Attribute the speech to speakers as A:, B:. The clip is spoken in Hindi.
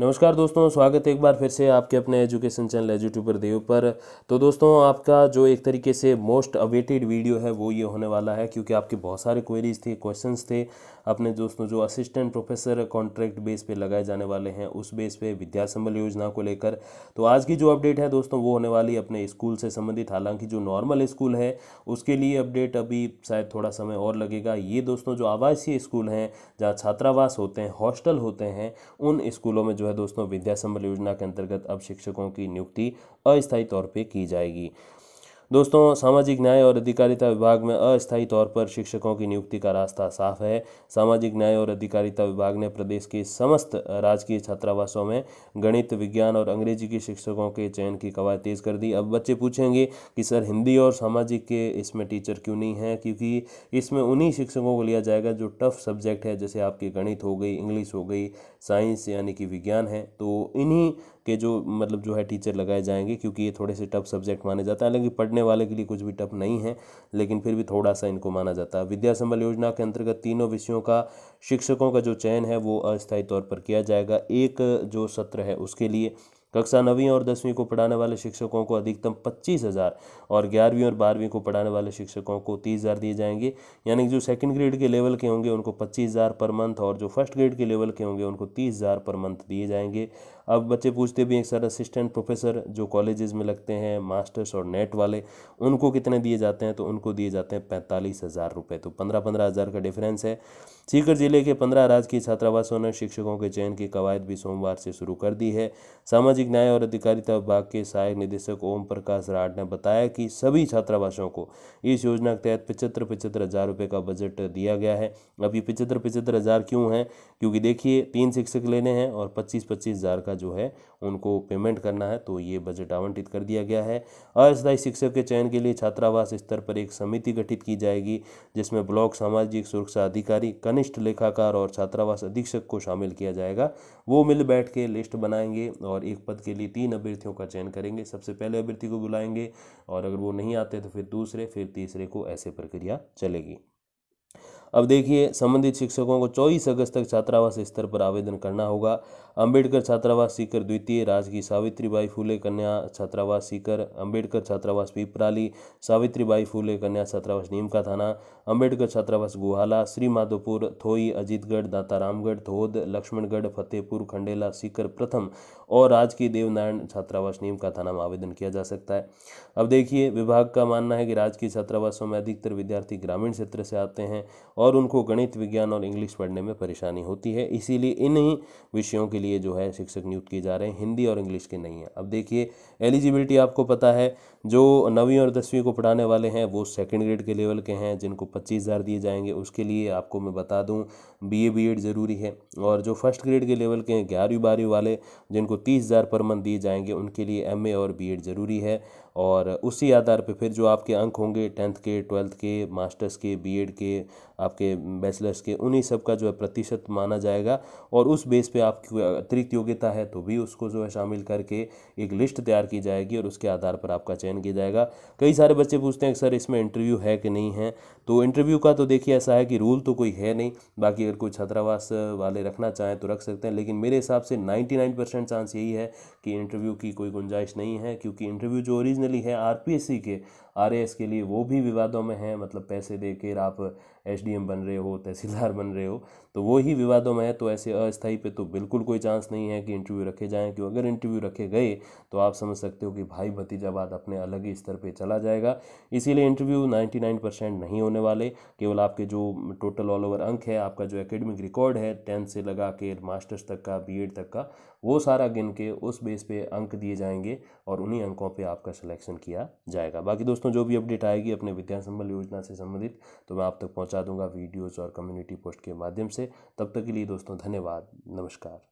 A: नमस्कार दोस्तों स्वागत है एक बार फिर से आपके अपने एजुकेशन चैनल एजुट्यूबर देव पर तो दोस्तों आपका जो एक तरीके से मोस्ट अवेटेड वीडियो है वो ये होने वाला है क्योंकि आपके बहुत सारे क्वेरीज थे क्वेश्चंस थे अपने दोस्तों जो असिस्टेंट प्रोफेसर कॉन्ट्रैक्ट बेस पे लगाए जाने वाले हैं उस बेस पे विद्या संबल योजना को लेकर तो आज की जो अपडेट है दोस्तों वो होने वाली अपने स्कूल से संबंधित हालांकि जो नॉर्मल स्कूल है उसके लिए अपडेट अभी शायद थोड़ा समय और लगेगा ये दोस्तों जो आवासीय स्कूल हैं जहाँ छात्रावास होते हैं हॉस्टल होते हैं उन स्कूलों में जो है दोस्तों विद्या संबल योजना के अंतर्गत अब शिक्षकों की नियुक्ति अस्थायी तौर पर की जाएगी दोस्तों सामाजिक न्याय और अधिकारिता विभाग में अस्थायी तौर पर शिक्षकों की नियुक्ति का रास्ता साफ है सामाजिक न्याय और अधिकारिता विभाग ने प्रदेश के समस्त राजकीय छात्रावासों में गणित विज्ञान और अंग्रेजी के शिक्षकों के चयन की कवायद तेज़ कर दी अब बच्चे पूछेंगे कि सर हिंदी और सामाजिक के इसमें टीचर क्यों नहीं है क्योंकि इसमें उन्हीं शिक्षकों को लिया जाएगा जो टफ सब्जेक्ट है जैसे आपकी गणित हो गई इंग्लिश हो गई साइंस यानी कि विज्ञान है तो इन्हीं के जो मतलब जो है टीचर लगाए जाएंगे क्योंकि ये थोड़े से टफ सब्जेक्ट माने जाते हैं हालांकि पढ़ने करने वाले के लिए कुछ भी टफ नहीं है लेकिन फिर भी थोड़ा सा इनको माना जाता है विद्या संबल योजना के अंतर्गत तीनों विषयों का शिक्षकों का जो चयन है वो अस्थायी तौर पर किया जाएगा एक जो सत्र है उसके लिए कक्षा नवीं और दसवीं को पढ़ाने वाले शिक्षकों को अधिकतम पच्चीस हज़ार और ग्यारहवीं और बारहवीं को पढ़ाने वाले शिक्षकों को तीस हज़ार दिए जाएंगे यानी कि जो सेकंड ग्रेड के लेवल के होंगे उनको पच्चीस हज़ार पर मंथ और जो फर्स्ट ग्रेड के लेवल के होंगे उनको तीस हज़ार पर मंथ दिए जाएंगे अब बच्चे पूछते भी हैं सर असिस्टेंट प्रोफेसर जो कॉलेजेस में लगते हैं मास्टर्स और नेट वाले उनको कितने दिए जाते हैं तो उनको दिए जाते हैं पैंतालीस हज़ार रुपये तो पंद्रह पंद्रह हज़ार का डिफरेंस है सीकर जिले के पंद्रह राजकीय छात्रावासों ने शिक्षकों के चयन की कवायद भी सोमवार से शुरू कर दी है सामाजिक न्याय और अधिकारिता विभाग के सहायक निदेशक ओम प्रकाश राड ने बताया कि सभी छात्रावासों को इस योजना के तहत पचहत्तर पचहत्तर हज़ार रुपये का बजट दिया गया है अब ये पचहत्तर पचहत्तर हज़ार क्यों है क्योंकि देखिए तीन शिक्षक लेने हैं और पच्चीस पच्चीस हज़ार का जो है उनको पेमेंट करना है तो ये बजट आवंटित कर दिया गया है अस्थायी शिक्षक के चयन के लिए छात्रावास स्तर पर एक समिति गठित की जाएगी जिसमें ब्लॉक सामाजिक सुरक्षा अधिकारी कनिष्ठ लेखाकार और छात्रावास अधीक्षक को शामिल किया जाएगा वो मिल बैठ के लिस्ट बनाएंगे और एक पद के लिए तीन अभ्यर्थियों का चयन करेंगे सबसे पहले अभ्यर्थी को बुलाएंगे और अगर वो नहीं आते तो फिर दूसरे फिर तीसरे को ऐसे प्रक्रिया चलेगी अब देखिए संबंधित शिक्षकों को 24 अगस्त तक छात्रावास स्तर पर आवेदन करना होगा अंबेडकर छात्रावास सीकर द्वितीय राजकीय सावित्रीबाई फूले कन्या छात्रावास सीकर अंबेडकर छात्रावास पीपराली सावित्रीबाई फूले कन्या छात्रावास नीमका थाना अंबेडकर छात्रावास गुहाला श्री माधोपुर थोई अजीतगढ़ दातारामगढ़ धोद लक्ष्मणगढ़ फतेहपुर खंडेला सीकर प्रथम और राजकीय देवनारायण छात्रावास का थाना में आवेदन किया जा सकता है अब देखिए विभाग का मानना है कि राजकीय छात्रावासों में अधिकतर विद्यार्थी ग्रामीण क्षेत्र से आते हैं और उनको गणित विज्ञान और इंग्लिश पढ़ने में परेशानी होती है इसीलिए इन्हीं विषयों के लिए जो है शिक्षक नियुक्त किए जा रहे हैं हिंदी और इंग्लिश के नहीं हैं अब देखिए एलिजिबिलिटी आपको पता है जो नवीं और दसवीं को पढ़ाने वाले हैं वो सेकेंड ग्रेड के लेवल के हैं जिनको पच्चीस हज़ार दिए जाएंगे उसके लिए आपको मैं बता दूँ बी ए बी एड ज़रूरी है और जो फर्स्ट ग्रेड के लेवल के हैं ग्यारहवीं बारहवीं वाले जिनको तीस हज़ार पर मंथ दिए जाएंगे उनके लिए एम ए और बी एड ज़रूरी है और उसी आधार पे फिर जो आपके अंक होंगे टेंथ के ट्वेल्थ के मास्टर्स के बीएड के आपके बैचलर्स के उन्हीं सब का जो है प्रतिशत माना जाएगा और उस बेस पे आपकी अतिरिक्त योग्यता है तो भी उसको जो है शामिल करके एक लिस्ट तैयार की जाएगी और उसके आधार पर आपका चयन किया जाएगा कई सारे बच्चे पूछते हैं सर इसमें इंटरव्यू है कि नहीं है तो इंटरव्यू का तो देखिए ऐसा है कि रूल तो कोई है नहीं बाकी अगर कोई छात्रावास वाले रखना चाहें तो रख सकते हैं लेकिन मेरे हिसाब से नाइन्टी चांस यही है कि इंटरव्यू की कोई गुंजाइश नहीं है क्योंकि इंटरव्यू जो ओरिजिनल ओरिजिनली है आरपीएससी के आरएएस के लिए वो भी विवादों में हैं मतलब पैसे देकर आप एसडीएम बन रहे हो तहसीलदार बन रहे हो तो वो ही विवादों में है तो ऐसे अस्थाई पे तो बिल्कुल कोई चांस नहीं है कि इंटरव्यू रखे जाएँ क्यों अगर इंटरव्यू रखे गए तो आप समझ सकते हो कि भाई भतीजाबाद अपने अलग ही स्तर पर चला जाएगा इसीलिए इंटरव्यू नाइन्टी नहीं होने वाले केवल आपके जो टोटल ऑल ओवर अंक है आपका जो एकेडमिक रिकॉर्ड है टेंथ से लगा के मास्टर्स तक का बी तक का वो सारा गिन के उस बेस पे अंक दिए जाएंगे और उन्हीं अंकों पे आपका सिलेक्शन किया जाएगा बाकी दोस्तों जो भी अपडेट आएगी अपने विद्या संबल योजना से संबंधित तो मैं आप तक पहुँच पहुंचा दूंगा वीडियोस और कम्युनिटी पोस्ट के माध्यम से तब तक के लिए दोस्तों धन्यवाद नमस्कार